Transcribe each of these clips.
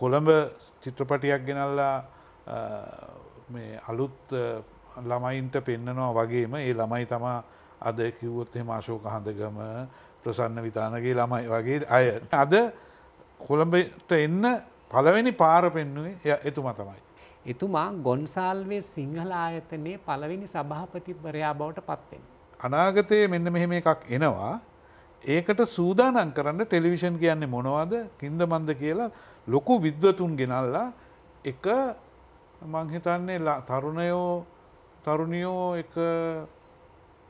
කොළඹ චිත්‍රපටයක් ගෙනල්ලා අලුත් ළමයින්ට පෙන්නනවා වගේම ඒ ළමයි තමා අද කිව්වොත් එම අශෝක හඳගම ප්‍රසන්න විතානගේ ළමයි වගේ අය. අද කොළඹට එන්න පළවෙනි පාර පෙන්නුවේ එතුමා තමයි. එතුමා ගොන්සාල්වේ සිංහල ආයතනයේ පළවෙනි සභාපතිවරයා බවට පත්වෙන. අනාගතයේ මෙන්න මෙහෙම එකක් එනවා ඒකට සූදානම් කරන්න ටෙලිවිෂන් කියන්නේ මොනවද කින්ද මන්ද කියලා ලොකු විද්වතුන් ගෙනල්ලා එක මංහිතන්නේ තරුණයෝ තරුණියෝ එක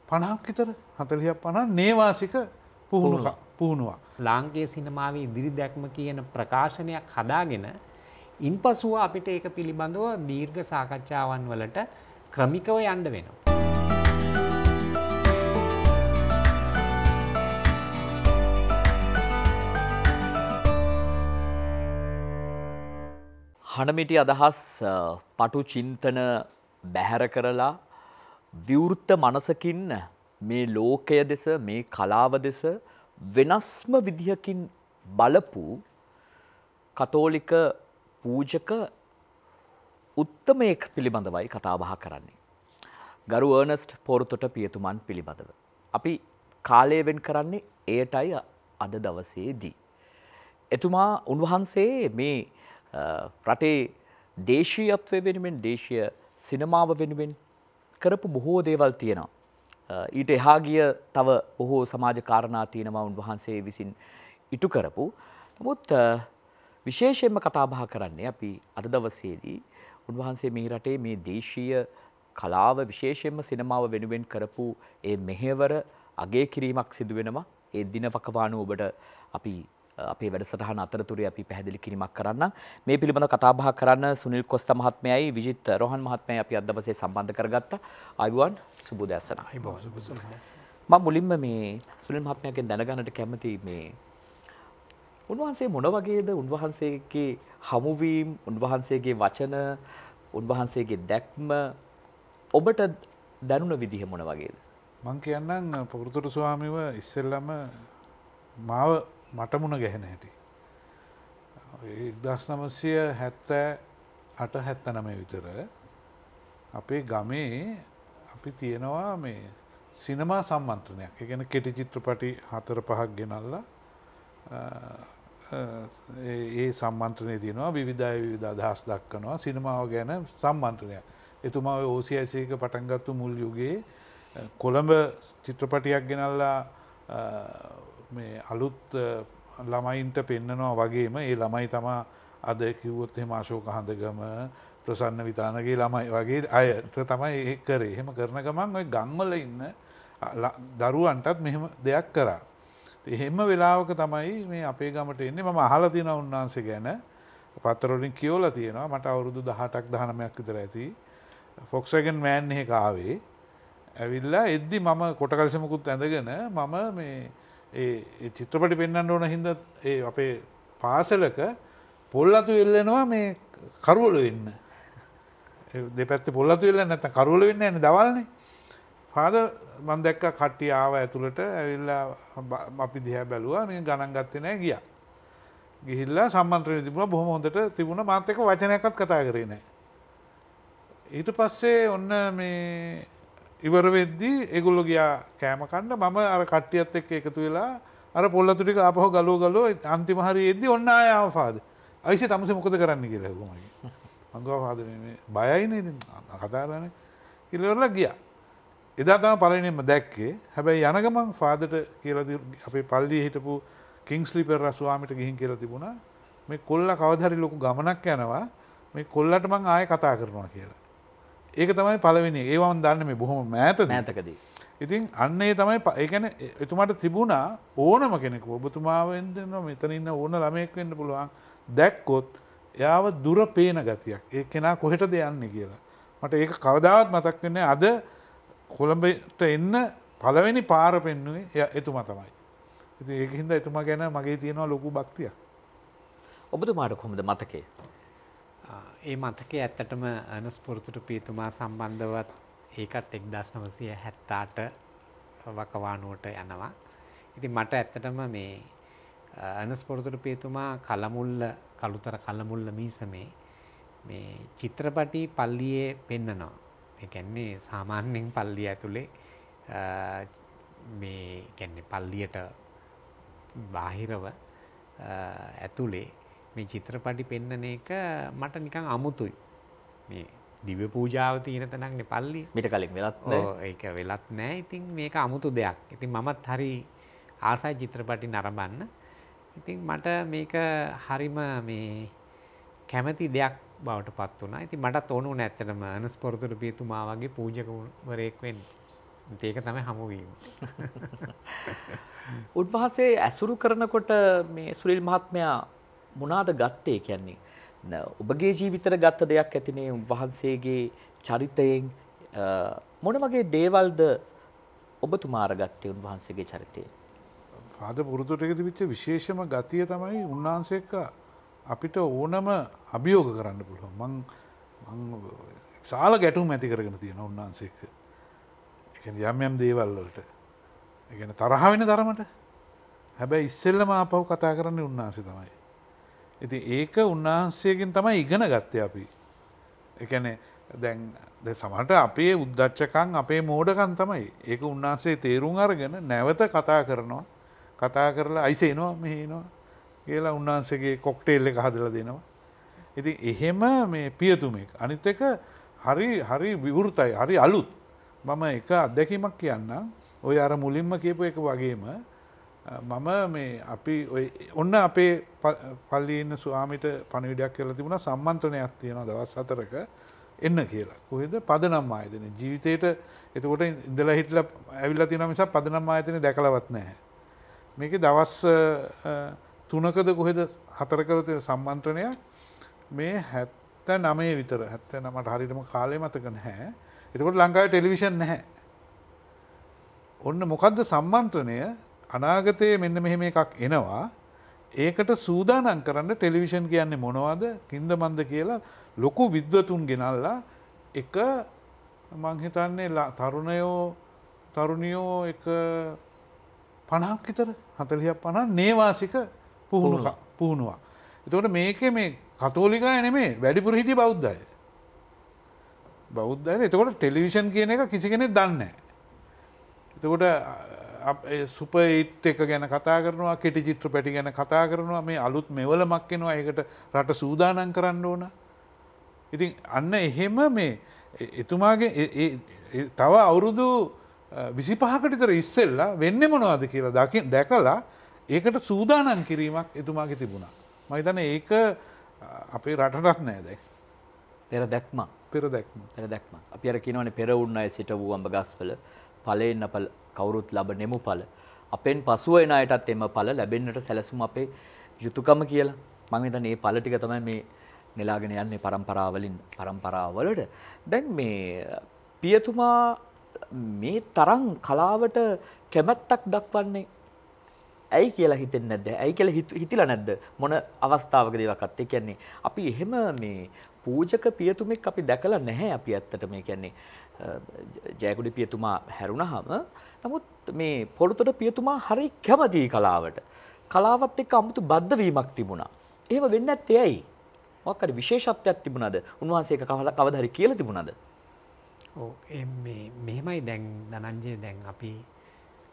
පණහක් විතර හතලියක් පණන් නේවාසික පුහුණුවා. ලාංගේ සිනමාවේ ඉදිරි දැක්ම කියන ප්‍රකාශනයක් හදාගෙන ඉන් පසුව අපිට ඒක පිළිබඳව දීර්ඝ සාකච්ඡාවන් වලට ක්‍රමිකව යන්ඩ වෙනවා. කණමිටි අදහස් පටු චින්තන බැහැර කරලා විවෘත්ත මනසකින් මේ ලෝකය දෙස මේ කලාව දෙස වෙනස්ම විදිහකින් බලපු කතෝලික පූජක උත්තමයෙක් පිළිබඳවයි කතාබහ කරන්නේ. ගරු ඕනස්ට් පොරතොට පියතුමන් පිළිබඳව. අපි කාලයවෙන් කරන්නේ එයටයි අද දවසේදී. එතුමා උන්වහන්සේ මේ රටේ දේශීයත්වය වෙනුවෙන් දේශය සිනමාව වෙනුවෙන් කරපු බොහෝ දේවල් තියෙනවා. ඊට එහා ගිය තව බොහෝ සමාජ කාරණා තියෙනවා උන්වහන්සේ විසින් ඉටු කරපු. නමුත් විශේෂයෙන්ම කතාබහ කරන්නේ අපි අද දවසේදී උන්වහන්සේ මේ රටේ මේ දේශීය කලාව විශේෂයෙන්ම සිනමාව වෙනුවෙන් කරපු ඒ මෙහෙවර අගේ කිරීමක් සිදුවෙනවා ඒ දිනවකවානුව ඔබට අපි අපේ වැඩසටහන අතරතුරේ අපි පැහැදිලි කිරීමක් කරන්න. මේ පිළිබඳව කතා බහ කරන්න සුනිල් කොස්ත මහත්මයයි විජිත් රෝහන් මහත්මයයි අපි අද දවසේ සම්බන්ධ කරගත්තා. ආයුබෝවන් සුබ උදෑසන. ආයුබෝවන් සුබ උදෑසන. මම මුලින්ම මේ සුනිල් මහත්මයාගෙන් දැනගන්නට කැමති මේ උන්වහන්සේ මොන වගේද උන්වහන්සේගේ හමුවීම් උන්වහන්සේගේ වචන උන්වහන්සේගේ දැක්ම ඔබට දැනුන විදිහ මොන වගේද මං කියන්නම් පොරතුරු ස්වාමිව ඉස්සෙල්ලම මාව මටමුණ ගැහෙන හැටි. දස් නමසය හැත්තෑ අට හැත්ත නම විතර අපේ ගමේ අපි තියෙනවා මේ සිනමා සම්මන්ත්‍රණයක් එකන කෙටි චිත්‍රපටි හතර පහක් ගෙනල්ලා ඒ සම්මන්ත්‍රණය තියෙනවා විවිධය විධ අදහස් දක්කනවා සිනමාව ගැන සම්මන්ත්‍රණයක්. එතුමා ඕසියිසක පටන්ගත්තු මුල් යුගේ කොළඹ චිත්‍රපටියක් ගෙනල්ලා මේ අලුත් ළමයින්ට පෙන්නනවා වගේම ඒ ළමයි තමා අද කිව්වොත් එහෙම අශෝක හඳගම ප්‍රසන්න විතානගේ ළමයි වගේ අයට තමයි ඒ කරේ එහෙම කරන ගමන් ඔය ගම්වල ඉන්න දරුවන්ටත් මෙහෙම දෙයක් කරා. එහෙම වෙලාවක තමයි මේ අපේ ගමට එන්නේ මම අහලා තියෙනවා උන්වහන්සේ ගැන පතරවලින් කියෝලා තියෙනවා මට අවුරුදු 18ක් 19ක් විතර ඇති Volkswagen van එකේ කාවේ ඇවිල්ලා එද්දි මම කොටකල්සෙමකුත් ඇඳගෙන මම මේ ඒ චිත්‍රපටි පෙන්න්න ඕන හින්ද ඒ අපේ පාසලක පොල්ලතු එල්ලෙනවා මේ කරුවල වෙන්න දෙපැත් පොල්ලතු වෙල්ල නැත කරුවල වෙන්න ඇන දවල්න්නේ පාද මන්දැක්ක කට්ටි ආව ඇතුළට ඇවිල්ලා අපි දිහ බැලුවා ගණන් ගත්තනෑ ගිය ගිහිල්ලා සම්න්ත්‍රය තිබුණ බොහොම හොඳට තිබුණ මාතක වචනයකත් කතා කරනෑ ඊට පස්සේ ඔන්න මේ ඉවර වෙද්දී එගුල්ලො ගියා කෑමකණ්ඩ මම අර කට්ටියත් එක් එකතු වෙලා අර පොල්ලතුටික අපහ ගලෝ ගලෝ අන්තිමහරි එද්දි ඔන්න ආයාම පාද අයිසි තමස මොකද කරන්න කියලා හකුමයි මංගව පාද බයයින කතාරන කිලවරලා ගියා එදා තම පලනෙම දැක්කේ හැබැයි යනගමන් ෆාදට කියලද අපේ පල්ලි හිටපු කිංස්ලි පෙර රස්වාමිට ගිහින් කියලා තිබුණා මේ කොල්ල කවදරි ලොකු ගමනක් යනවා මේ කොල්ලට මං ආය කතා කරනවා කියලා ඒක තමයි පලවෙනි ඒවන් දන්න මේ බොහොම මෑත නැතකදී. ඉතින් අන්නේ තමයි ඒකැන එතුමාට තිබුණා ඕනම කෙනෙක ඔබතුමාවෙන්දන්න මෙතන ඉන්න ඕන ළමයෙක් වෙන්න පුළුවන් දැක්කොත් එයාව දුර පේන ගතියක් ඒ කෙනා කොහෙට දෙයන්න කියලා. මට ඒක කවදාවත් මතක් වෙන්නේ අද කොළඹට එන්න පළවෙනි පාර පෙන්නුවේ එතුමා තමයි. ඉති ඒහින්ද එතුමා ගැන මගේ තියෙනවා ලොකු භක්තියක්. ඔබතුමාට කොහොමද මතකේ ඒ මතකයේ ඇත්තටම අනුස්පුරුතුට පීතුමා සම්බන්ධවත් ඒකත් 1978 වකවානුවට යනවා. ඉතින් මට ඇත්තටම මේ අනුස්පුරුතුට පීතුමා කලමුල්ල කලුතර කලමුල්ල මීසමේ මේ චිත්‍රපටි පල්ලියේ පෙන්නනවා. ඒ කියන්නේ සාමාන්‍යයෙන් පල්ලිය ඇතුලේ මේ කියන්නේ පල්ලියට බාහිරව ඇතුලේ මේ චිත්‍රපටි පෙන්නන එක මට නිකං අමුතුයි මේ දිව පූජාව තියෙන තනක්නේ පල්ලි මිට කලින් වෙලත් ඒක වෙලත් නෑ ඉතින් මේක අමුතු දෙයක් ඉතින් මමත් හරි ආසයි චිත්‍රපටි නරඹන්න ඉතින් මට මේක හරිම මේ කැමති දෙයක් බවට පත් වුණා. ඉතින් මටත් ඕන වුණා ඇත්තටම අනස්පොරතුරු පියතුමා වගේ පූජකවරයෙක් වෙන්න. ඒක තමයි හමු වීම. උන්වහන්සේ ඇසුරු කරනකොට මේ සුනිල් මහත්මයා මොනාද ගත්තේ කියන්නේ ඔබගේ ජීවිතර ගත්ත දෙයක් ඇතිනේ වහන්සේගේ චරිතයෙන් මොන වගේ දේවල්ද ඔබතුමා අරගත්තේ උන්වහන්සේගේ චරිතය පාද පුරුදුටක තිබිච්ච විශේෂම ගතිය තමයි උන්වහන්සේ එක්ක අපිට ඕනම අභියෝග කරන්න පුළුවන් මං ශාල ගැටුම් ඇති කරගෙන තියෙන උන්වහන්සේ එක්ක යම් යම් දේවල් වලට ගැන තරහ වෙන තරමට හැබැයි ඉස්සෙල්ලම ආපහු කතා කරන්නේ උන්වහන්සේ තමයි ඉති ඒක උන්වහන්සේගෙන් තමයි ඉගෙන ගත්ත අපි. එකන දැන් සමට අපේ උද්දච්චකං අපේ මෝඩකන් තමයි ඒක උන්වහන්සේ තේරුම් අරගෙන නැවත කතා කරනවා කතා කරලා අයිසේනවා මෙහනවා කියලා උන්වහන්සේගේ කොක්ටේල්ල හදල දෙනවා. ඉති එහෙම මේ පියතුමෙක් අනිත් එක හරි හරි විවෘතයි හරි අලුත් මම එක අත්දැකීමක් කියන්න ඔය අර මුලින්ම කියපු එක වගේම මම මේ අපි ඔන්න අපේ පල්ලිඉන්න ස්වාමිට පණවිඩයක් කියලා තිබුණ සම්මන්ත්‍රණයක් තියෙන දවස් අතරක එන්න කියලා කොහෙද පදනම් ආයතන ජීවිතයට එතකොට ඉඳලා හිටල ඇවිල්ලා තියෙන නිසා පදනම් ආයතන දැකලවත් නැහැ. මේක දවස් තුනකද කොහෙද හතරකද සම්මන්ත්‍රණයක් මේ හැත්ත නමේ විතර හැත්ත නමට හරිටම කාලය මතක නැහැ එතකොට ලංකාවේ ටෙලිවිෂන් නැහැ. ඔන්න මොකක්ද සම්මන්ත්‍රණය අනාගතයේ මෙන්න මෙහෙම එකක් එනවා ඒකට සූදානම් කරන්න ටෙලිවිෂන් කියන්නේ මොනවද කින්ද මන්ද කියලා ලොකු විද්වතුන් ගෙනල්ලා එක මංහිතන්නේ තරුණයෝ තරුණියෝ එක පණහක් විතර හතලියක් පණන් නේවාසික පුහුණුවා. එතකට මේක මේ කතෝලිකා එනෙමේ වැඩිපුර හිටි බෞද්ධය. බෞද්ධය එතකොට ටෙලිවිෂන් කියන එක කිසි කෙනෙ දන්න. එතකොට සුප ඒට් එක ගැන කතා කරනවා කෙටි චිත්‍ර පැටි ගැන කතා කරනවා මේ අලුත් මෙවල මක්කෙනවා ඒකට රට සූදානන් කරන්න ඕන. ඉතින් අන්න එහෙම මේ එතුමාගේ තව අවුරුදු විසි පහකටිතර ඉස්සෙල්ලා වෙන්න මොනවාද කියලා දකි දැකලා ඒකට සූදානන් කිරීමක් එතුමාගේ තිබුණා. මහිතන ඒක අපේ රටටත් නෑ දැයි. පෙර දැක්ම පෙර දැක්ම පෙර දැක්ම අපි අර කිනවන පෙරවුන් අය සිට වූ අම්ඹ ගස්වල ඵලයෙන් අප කවුරුත් ලබනෙමු ඵල. අපෙන් පසුව එන අයටත් එම ඵල ලැබෙන්නට සැලසුම අපේ යුතුයකම කියලා. මම හිතන්නේ මේ ඵල ටික තමයි මේ නෙලාගෙන යන්නේ પરම්පරාවලින් પરම්පරාවලට. දැන් මේ පියතුමා මේ තරම් කලාවට කැමැත්තක් දක්වන්නේ ඇයි කියලා හිතෙන්නේ නැද්ද? ඇයි කියලා හිතිලා නැද්ද? මොන අවස්ථාවකද ඒවකත්? ඒ කියන්නේ අපි එහෙම මේ පූජක පියතුමෙක් අපි දැකලා නැහැ අපි ඇත්තට මේ කියන්නේ ජයකුඩි පියතුමා හැරුණහම නමුත් මේ පොළොතට පියතුමා හරි කැමති කලාවට. කලාවත් එක්ක 아무තු බද්ධ වීමක් තිබුණා. එහෙම වෙන්නේ නැත්තේ ඇයි? මොකක්ද විශේෂත්වයක් තිබුණාද? උන්වහන්සේ ඒක කවදා හරි කියලා තිබුණාද? ඔව් මේ මෙහෙමයි දැන් ධනංජය දැන් අපි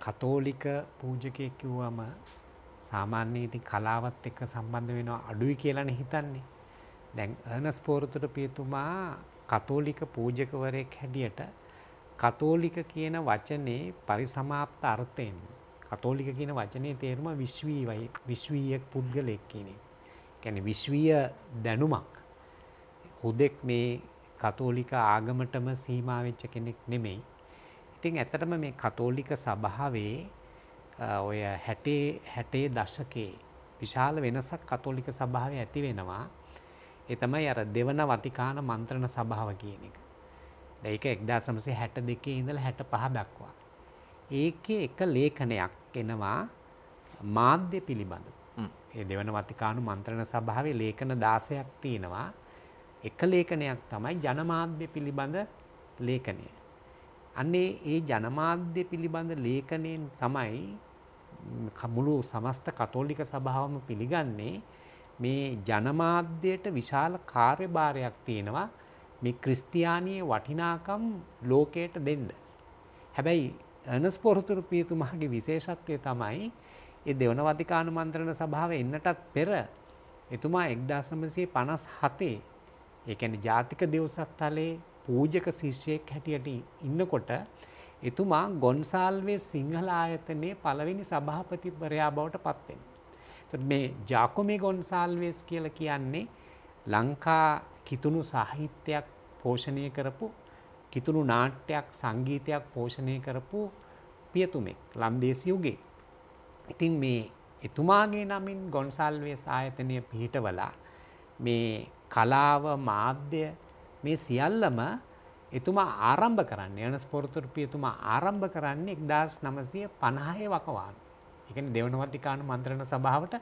කතෝලික පූජකයෙක් කිව්වම සාමාන්‍ය ඉතින් කලාවත් එක්ක සම්බන්ධ වෙනවා අඩුයි කියලානේ හිතන්නේ. දැන් අර්නස් පෝරතුට පියතුමා කතෝලික පූජකවරයෙක් හැඩියට කතෝලික කියන වචනේ පරිසමාප්ත අර්ථයෙන් කතෝලික කියන වචනේ තේරුම විශ්වීවයි විශ්වීය පුද්ගලයෙක් කියන එක. කියන්නේ විශ්වීය දැනුමක්. හුදෙක් මේ කතෝලික ආගමටම සීමා වෙච්ච කෙනෙක් නෙමෙයි. ඉතින් ඇත්තටම මේ කතෝලික සභාවේ ඔය 60 60 දශකයේ විශාල වෙනසක් කතෝලික සභාවේ ඇති වෙනවා. ඒ තමයි අර දෙවන වතිකාන මන්ත්‍රණ සභාව කියන එක. ඒක එක්දා සමසේ හැට දෙකේ ඉඳල හැට පහ දක්වා. ඒකේ එක ලේඛනයක් එනවා මාධ්‍ය පිළිබඳ. ඒ දෙවන වතිකානු මන්ත්‍රණ සභාවේ ලේඛන දාසයක් තියෙනවා. එක ලේඛනයක් තමයි ජනමාධ්‍ය පිළිබඳ ලේඛනය. අන්නේ ඒ ජනමාධ්‍ය පිළිබඳ ලේඛනයෙන් තමයි කමුළු සමස්ත කතෝලික සභාවම පිළිගන්නේ මේ ජනමාධ්‍යයට විශාල කාර්යභාරයක් තියෙනවා මේ ක්‍රිස්තියානයේ වටිනාකම් ලෝකයට දෙන්න. හැබැයි ඇනස් පොරතුරු පියතුමාගේ විශේෂත්වය තමයි ඒ දෙවන වතිකානු මන්ත්‍රණ සභාව එන්නටත් පෙර එතුමා එක්දාසමසේ පනස් හතේ ඒකැන ජාතික දෙවසත් තලේ පූජක ශිෂ්‍යයෙක් හැටියට ඉන්නකොට එතුමා ගොන්සාල්වේ සිංහල ආයතනයේ පළවෙනි සභාපතිවරයා බවට පත්වෙනවා. එතකොට මේ ජාකොමේ ගොන්සාල්වෙස් කියලා කියන්නේ ලංකා කිතුණු සාහිත්‍යයක් පෝෂණය කරපු කිතුණු නාට්‍යයක් සංගීතයක් පෝෂණය කරපු පියතුමෙක් ලන්දේසි යුගයේ. ඉතින් මේ එතුමාගේ නමින් ගොන්සාල්වෙස් ආයතනය පිහිටවලා මේ කලාව මාධ්‍ය මේ සියල්ලම එතුමා ආරම්භ කරන්න යන ස්පොරතුරපියතුමා ආරම්භ කරන්නේ එක්දස් නමසය පණහය වකවාන්න. එකන දෙවන වතිකානු මන්ත්‍රණ සභාවට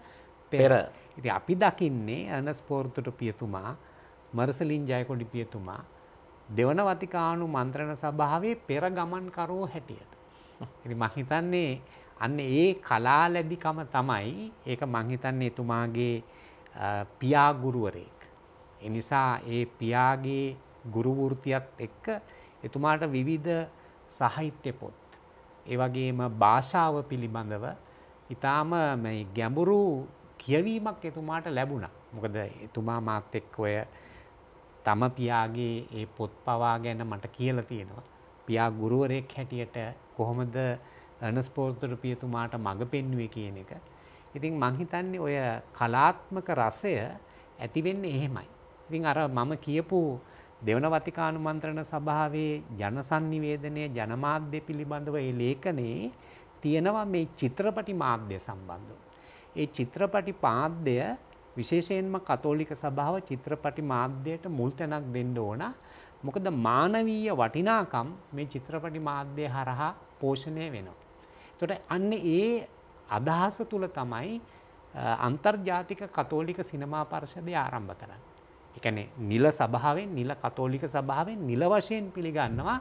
පෙර ඉති අපි දකින්නේ අනස්පෝර්තුට පියතුමා මරසලින් ජයකොඩි පියතුමා දෙවන වතිකානු මන්ත්‍රණ සභාවේ පෙර ගමන්කරෝ හැටියට. මහිතන්නේ අන්න ඒ කලාලැදිකම තමයි ඒක මංහිතන්නේ එතුමාගේ පියාගුරුවරයෙක්. එනිසා ඒ පියාගේ ගුරුවෘතියත් එක්ක එතුමාට විවිධ සාහිත්‍ය පොත්. ඒ වගේම භාෂාව පිළිබඳව ඉතාම ගැඹුරු කියවීමක් එතුමාට ලැබුණා. මොකද එතුමා මාත් එක්ක ඔය තම පියාගේ ඒ පොත් පවා ගැන මට කියලා තියෙනවා. පියා ගුරුවරයෙක් හැටියට කොහොමද අනස් පොල්තර පියතුමාට මඟ පෙන්වුවේ කියන එක. ඉතින් මං හිතන්නේ ඔය කලාත්මක රසය ඇති වෙන්නේ එහෙමයි. ඉතින් අර මම කියපු දෙවන වතිකානු මන්ත්‍රණ සභාවේ ජනසන්නිවේදනය ජනමාධ්‍ය පිළිබඳව ඒ ලේඛනයේ තියෙනවා මේ චිත්‍රපටි මාධ්‍ය සම්බන්ධව. ඒ චිත්‍රපටි පාද්‍ය විශේෂයෙන්ම කතෝලික සභාව චිත්‍රපටි මාධ්‍යයට මුල් තැනක් දෙන්න ඕන. මොකද මානවීය වටිනාකම් මේ චිත්‍රපටි මාධ්‍ය හරහා පෝෂණය වෙනවා. එතකොට අන්න ඒ අදහස තුල තමයි අන්තර්ජාතික කතෝලික සිනමා පරිෂදය ආරම්භ කරන්නේ. ඒ කියන්නේ නිල සභාවෙන් නිල කතෝලික සභාවෙන් නිල වශයෙන් පිළිගන්නවා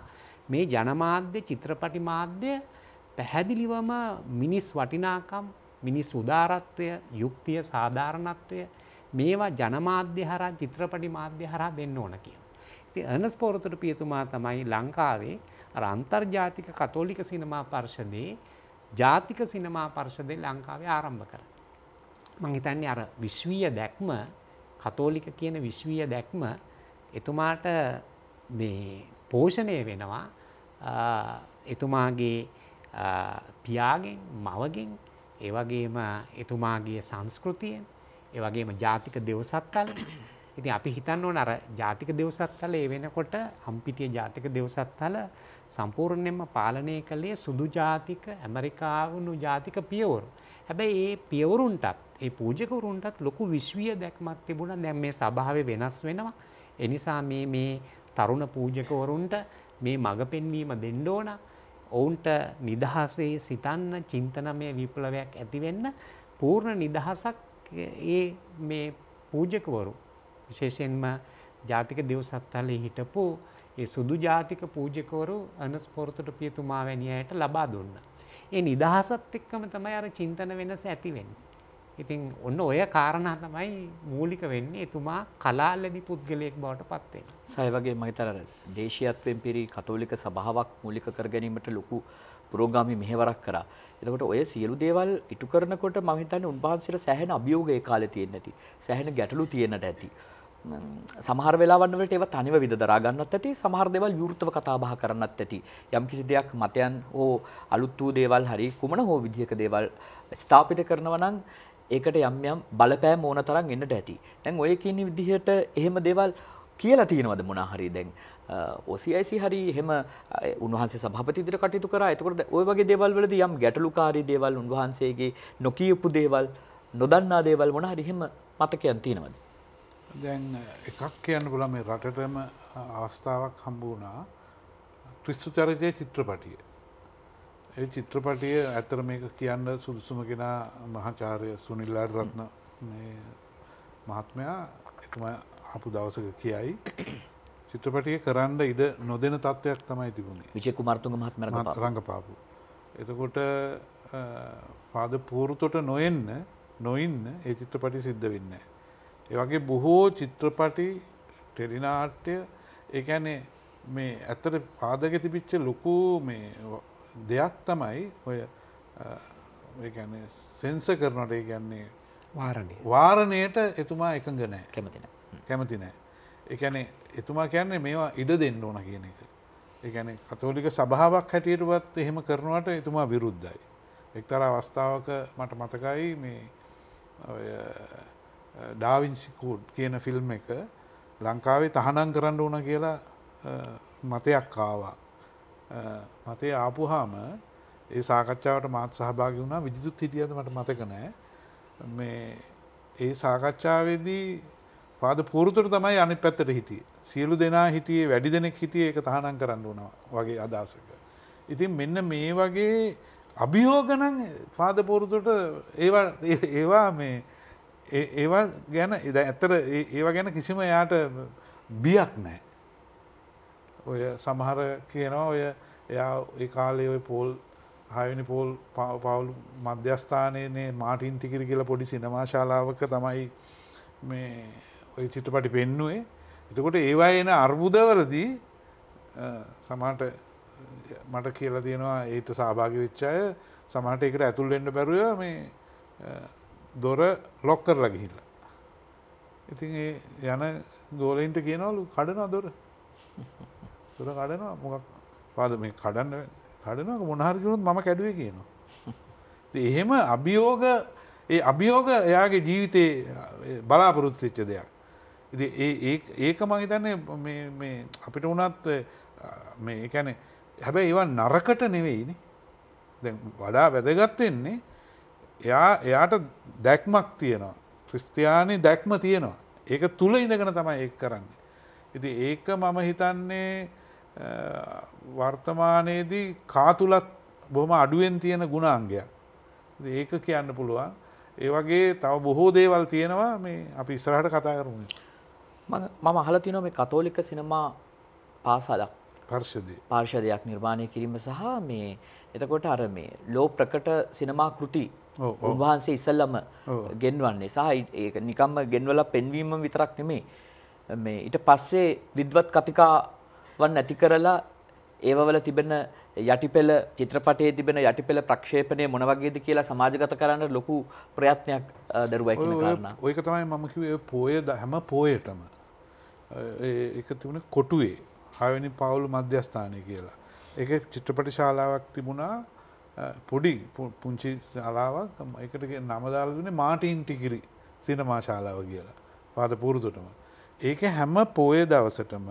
මේ ජනමාධ්‍ය චිත්‍රපටි මාධ්‍ය පැහැදිලිවම මිනිස් වටිනාකම් මිනිස් උදාරත්වය යුක්තිය සාධාරණත්වය මේවා ජනමාධ්‍ය හරා චිත්‍රපටි මාධ්‍ය හරා දෙන්න ඕන කියන. ඉති අනස් පෝරතුට පියතුමා තමයි ලංකාවේ අන්තර්ජාතික කතෝලික සිනමා පර්ෂදේ ජාතික සිනමා පර්ෂදේ ලංකාවේ ආරම්භ කර. මංහිතන්නේ අර විශ්වීය දැක්ම කතෝලික කියන විශ්වීය දැක්ම එතුමාට පෝෂණය වෙනවා එතුමාගේ පියාගෙන් මවගෙන් ඒවගේම එතුමාගේ සංස්කෘතියෙන් ඒවගේම ජාතික දෙවසත්තල් ඉති අපි හිතන්න ඕන අර ජාතික දෙවසත්තල ඒ වෙනකොට අම්පිටිය ජාතික දෙවසත්තල සම්පූර්ණයෙන්ම පාලනය කළේ සුදු ජාතික ඇමරිකාවුණු ජාතික පියවරු. හැබැයි ඒ පියවරුන්ටත් ඒ පූජකවරුන්ටත් ලොකු විශ්විය දැක්මත් තිබුණ දැම් මේ සභාව වෙනස් වෙනවා. එනිසා මේ තරුණ පූජකවරුන්ට මේ මඟ පෙන්වීම දෙන්න ඕනා ඔවුන්ට නිදහසේ සිතන්න චින්තනමය විප්ලවයක් ඇතිවෙන්න පූර්ණ නිදහසක් ඒ මේ පූජකවරු විශේෂයෙන්ම ජාතික දෙවසත්හලේ හිටපු ඒ සුදු ජාතික පූජකවරු අනස්පොරතුට පියතුමා වැනි අයට ලබා දුන්න. ඒ නිදහසත් එක්කම තමයි අර චින්තන වෙනස ඇති වෙන්නේ. ඉතින් ඔන්න ඔය කාරණා තමයි මූලික වෙන්නේ එතුමා කලාලැබි පුද්ගලයෙක් බවට පත් වෙන්නේ. සය වගේ මම හිතර දේශීයත්වයෙන් පිරි කතෝලික සභාවක් මූලික කර ගැනීමට ලොකු පුරෝගාමි මෙහෙවරක් කරා. එතකොට ඔය සියලු දේවල් ඉටු කරනකොට මම හිතන්නේ උන්වහන්සේට සැහැණ අභියෝග ඒ කාලේ තියෙන්නේ නැති. සැහැණ ගැටලු තියෙන්නට ඇති. සමහර වෙලාවන් වලට ඒවා තනිව විඳ දරා ගන්නත් ඇති සමහර දේවල් විවෘතව කතා බහ කරන්නත් ඇති යම් කිසි දෙයක් මතයන් හෝ අලුත් වූ දේවල් හරි කුමන හෝ විදියක දේවල් ස්ථාපිත කරනවා නම් ඒකට යම් යම් බලපෑම් ඕන තරම් එන්නට ඇති. දැන් ඔය කියන විදිහට එහෙම දේවල් කියලා තියෙනවද මොනා හරි දැන් OCIC හරි එහෙම උන්වහන්සේ සභාපති ඉදිරියට කටයුතු කරා. එතකොට ওই වගේ දේවල් වලදී යම් ගැටලුකාරී දේවල් උන්වහන්සේගේ නොකියපු දේවල් නොදන්නා දේවල් මොන හරි එහෙම මතකයන් තියෙනවද? දැන් එකක් කියන්න පුළුවන් මේ රටටම අවස්ථාවක් හම්බ වුණා ක්‍රිස්තු චරිතයේ චිත්‍රපටියේ ඒ චිත්‍රපටය ඇතර මේක කියන්න සුදුසුම කෙනා මහාචාරය සුනිල්ලාර් රත්න මහත්මයා එතුම අපපු දවසක කියයි. චිත්‍රපටිය කරන්න ඉඩ නොදෙන තත්ත්වයක් තමයි තිබුණේ විචෙකු මර්තුග මහත්ම රඟපාපු. එතකොට පාද පූරුතොට නොයන්න නොයින්න ඒ චිත්‍රපටි සිද්ධ වෙන්න. ඒවගේ බොහෝ චිත්‍රපටි ටෙලිනාට්‍ය ඒඇනේ මේ ඇත්තට පාදග තිබිච්ච ලොකු මේ දෙයක් තමයි ඔය සෙන්ස කරනට ගැන්නේ වාරණයට එතුමා එකඟ නෑ කැමතින කැමති නෑ එකන එතුමා කියන්නේ මේවා ඉඩ දෙන්න ඕන කියන එක එකන කතෝලික සභාවක් හැටියටුවත් එහෙම කරනවට එතුමා විරුද්ධයි එක්තර අවස්ථාවක මට මතකයි මේ ඩාවිංසිකූඩ් කියන ෆිල්ම් එක ලංකාවේ තහනම් කරන්න ඕන කියලා මතයක් කාවා මතේ ආපුහාම ඒ සාකච්ඡාවට මාත් සහභාගි වුණා විදුත් හිටියද මට මතක නෑ මේ ඒ සාකච්ඡාවේදී පාද පුරුතර තමයි අනිත් පැත්තට හිටියේ. සියලු දෙනා හිටියේ වැඩි දෙනෙක් හිටියේ ඒක තහනම් කරන්න ඕනවා වගේ අදහසක. ඉතින් මෙන්න මේ වගේ අභියෝග නම් පාද පුරුතට ඒවා ඒවා මේ ඒවා ගැන ඇත්තට ඒවා ගැන කිසිම එයාට බියක් නැහැ. ඔය සමහර කියනවා ඔය එයා ඒ කාලේ ඔය පෝල් හයනි පෝල් පවුල් මධ්‍යස්ථානයනේ මාටින් ටිකිරි කියලා පොඩි සිනමාශාලාවක තමයි මේ ඔය චිත්‍රපටි පෙන්නුවේ එතකොට ඒවා එන අර්බුදවලදී සමහට මට කියලා තියෙනවා ඒට සහභාගි වෙච්ච අය සමහට ඒකට ඇතුල් වෙන්න බැරුව මේ දොර ලොක් කරලා ගිහිල්ලා. ඉතින් ඒ යන ගෝලෙන්ට කියනවලු කඩනවා දොර. තුර කඩනවා මොකක් පාද මේ කඩන්න කඩනවා මොනහරිකිරුත් මම කැඩුව කියනවා. එහෙම අභියෝග ඒ අභියෝග එයාගේ ජීවිතයේ බලාපොරොත්වෙච්ච දෙයක්. ඉති ඒක මහිතන්නේ අපිට වනත් එකැන හැබැ ඒවන් නරකට නෙවෙයින වඩා වැදගත්තෙන්නේ එයා එයාට දැක්මක් තියෙනවා ක්‍රස්තියානය දැක්ම තියෙනවා ඒක තුළ ඉඳගෙන තමයි ඒ කරන්නේ. ඉති ඒක මම හිතන්නේ වර්තමානයේදී කාතුලත් බොහම අඩුවෙන් තියෙන ගුණාංගයක්. ඒක කියන්න පුළුවන්. ඒ වගේ තව බොහෝ දේවල් තියෙනවා මේ අපි ඉස්සරහට කතා කරමු. මම අහලා තියෙනවා මේ කතෝලික සිනමා පාසලක් පර්ෂදය. පාර්ෂදයක් නිර්මාණය කිරීම සහ මේ එතකොට අර මේ ලෝ ප්‍රකට සිනමා කෘති උන්වහන්සේ ඉස්සල්ලම ගෙන්වන්නේ සහ ඒක නිකම්ම ගෙන්වලා පෙන්වීම විතරක් නෙමේ. මේ ඊට පස්සේ විද්වත් කතිකා වන් නැති කරලා ඒවවල තිබෙන යටිපෙළ චිත්‍රපටයේ තිබෙන යටිපෙළ ප්‍රක්ෂේපණය මොන වගේද කියලා සමාජගත කරන්න ලොකු ප්‍රයත්නයක් දරුවයි කියන කාරණා. ඒක තමයි මම කිව්වේ පොය හැම පොයටම ඒක තිබුණේ කොටුවේ හයවෙනි පාවුල මධ්‍යස්ථානය කියලා. ඒකේ චිත්‍රපට ශාලාවක් තිබුණා පොඩි පුංචි ශාලාවක්. ඒකට නම දාලා දුන්නේ මාටින් ටිකිරි සිනමා ශාලාව කියලා. පාද පුරුදුටම. ඒකේ හැම පොය දවසටම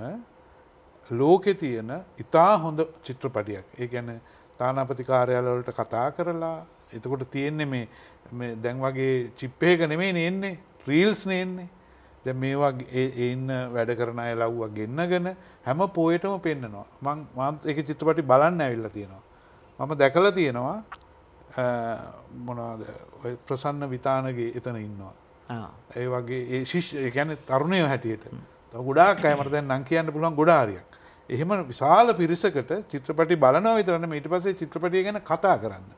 ලෝකෙ තියෙන ඉතා හොඳ චිත්‍රපටියක් ඒ ගැන තානාපති කාර්යාලවලට කතා කරලා එතකොට තියෙන්නේ මේ දැන් වගේ චිප්පයක නෙමේ නන්නේ ්‍රීල්ස් නයන්නේ දැ මේවා එන්න වැඩ කරන අය ලව්වා ගෙන්න්න ගැන හැම පෝයටම පෙන්න්නනවා මං මන්ත එක චිත්‍රපටි බලන්න ඇවිල්ල තියෙනවා මම දැකල තියෙනවා මොනද ප්‍රසන්න විතානගේ එතන ඉන්නවා ඒ වගේ ඒ ශිෂ් ගැන තරුණය හැටියට ගොඩාක් අයමට දැන් නං කියන්න පුළුවන් ගොඩාරියක් එහෙම විශාල පිරිසකට චිත්‍රපටි බලනව විතරන්න ඊට පස්සේ චිත්‍රපටිය ගැන කතා කරන්න.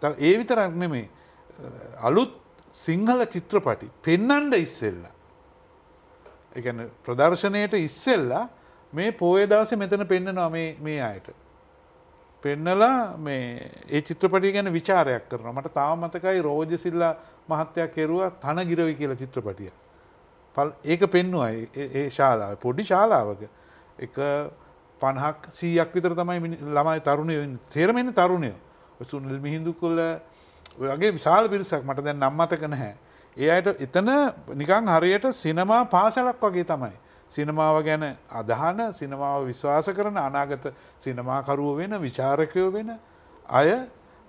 ත ඒ විතරක් නෙමේ අලුත් සිංහල චිත්‍රපටි පෙන්නන්ඩ ඉස්සෙල්ලා. එකන ප්‍රදර්ශනයට ඉස්සෙල්ලා මේ පෝය දවස මෙතන පෙන්නනවා මේ අයට. පෙන්නලා මේ ඒ චිත්‍රපටි ගැන විචාරයක් කරන මට තාම මතකයි රෝජසිල්ලා මහත්තයක් කෙරුවා තන ගිරවි කියලා චිත්‍රපටිය. පල් ඒක පෙන්නවා ඒ ශාලාව පොඩි ශාලාවක එක පණහක් සීයක් විතර තමයි ළමයි තරුණය තේරමෙන තරුණය සුනිල් මිහිදු කොල්ල ඔයගේ විශාල පිරිසක් මට දැන් නම්මතක නැහැ. ඒ අයට එතන නිකං හරියට සිනමා පාසලක් වගේ තමයි. සිනමාව ගැන අදහන සිනමාව විශ්වාස කරන අනාගත සිනමාකරුව වෙන විචාරකයෝ වෙන අය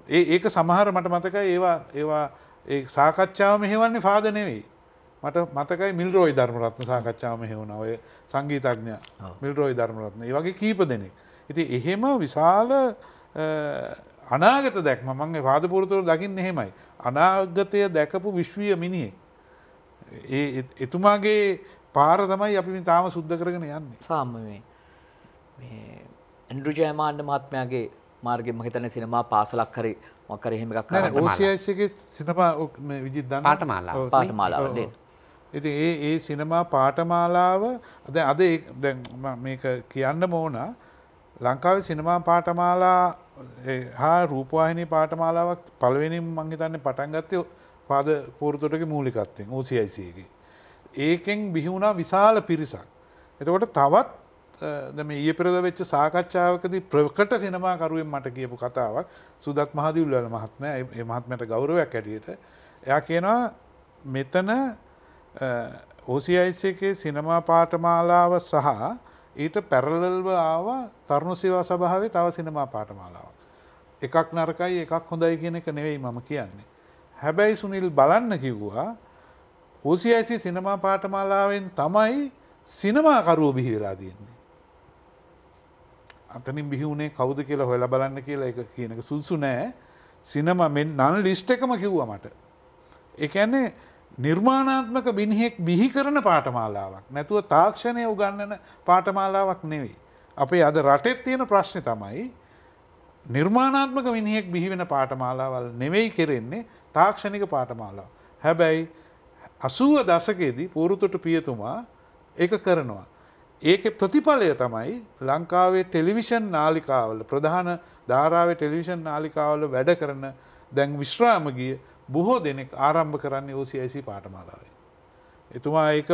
ඒක සමහර මට මතක ඒවා ඒවා ඒ සාකච්ඡාව මෙහෙවන්නේ පාද නෙවෙයි මට මතකයි මිල්රෝයි ධර්මරත්න සාකච්ඡාව මෙහෙවුණ ඔය සංගීතඥ මිල්රෝයි ධර්මරත්න ඒ වගේ කීප දෙනෙක්. ඉති එහෙම විශාල අනාගත දැක්ම මංගේ වාදපුරතුර දකින්න එහෙමයි. අනාගතය දැකපු විශ්වීය මිනිහෙක්. ඒ එතුමාගේ පාර තමයි අපි තාම සුද්ධ කරගෙන යන්නේ. සාම ඇන්ඩු ජයමාන්ඩ මහත්මයාගේ මාර්ග මහිතන සිනමා පාසලක් හරි මොකර එහෙම එකක් ඕසියගේ සිනමා විජිත් දන්න පාටමාලා පාටමාලාට. ඉති ඒ ඒ සිනමා පාටමාලාව ද අද මේක කියන්න මෝන ලංකාව සිනමා පාටමාලා හා රූපවාහිනි පාටමාලාවක් පළවෙනිම් මංහිතන්න පටන්ගත්තය පාද පූරතුටක මූලිකත්තෙන් ඕසියිසගේ. ඒකෙන් බිහිවුණා විශාල පිරිසක්. එතකොට තවත් දම ඒ පෙරද වෙච්ච සාකච්ඡාවකද ප්‍රකට සිනමාකරුවෙන් මට කියපු කතාවක් සුදත් මහදවල්වල මහත්මය මහත්මයට ගෞරවයක් ඇටියට එයා කියනවා මෙතන ඕසිIC එකේ සිනමා පාඨමාලාව සහ ඊට පැරලල්ව ආව තරුණු සේවා සභාවේ තව සිනමා පාඨමාලාව. එකක් නරකයි එකක් හොඳයි කියන එක නෙවෙයි මම කියන්නේ. හැබැයි සුනිල් බලන්න කිව්වා ඕසිIC සිනමා පාඨමාලාවෙන් තමයි සිනමාකරුවෝ බිහි වෙලා තියෙන්නේ. අතනින් බිහිවුනේ කවුද කියලා හොයලා බලන්න කියලා එක කියනක සුදුසු නෑ. සිනමා මෙන් නන් ලිස්ට් එකම කිව්වා මට. ඒ කියන්නේ නිර්මාණාත්මක බිනිහෙක් බිහි කරන පාටමාලාවක් නැතුව තාක්ෂණය උගන්නන පාටමාලාවක් නෙවෙයි. අපේ අද රටෙත් තියෙන ප්‍රශ්නය තමයි නිර්මාණාත්මක විනිහෙක් බිහිවෙන පාටමාලාවල් නෙවෙයි කෙරෙන්නේ තාක්ෂණික පාටමාලාව. හැබැයි අසුව දසකයේදී පූරුතොට පියතුමා එක කරනවා. ඒක ප්‍රතිඵලය තමයි ලංකාවේ ටෙලිවිෂන් නාලිකාවල ප්‍රධාන ධාරාවේ ටෙලිවිෂන් නාලිකාවල වැඩ කරන දැන් විශ්‍රාමගිය බොහෝ දෙනෙක් ආරම්භ කරන්නේ ඕසිIC පාටමාලාවෙන්. එතුමා ඒක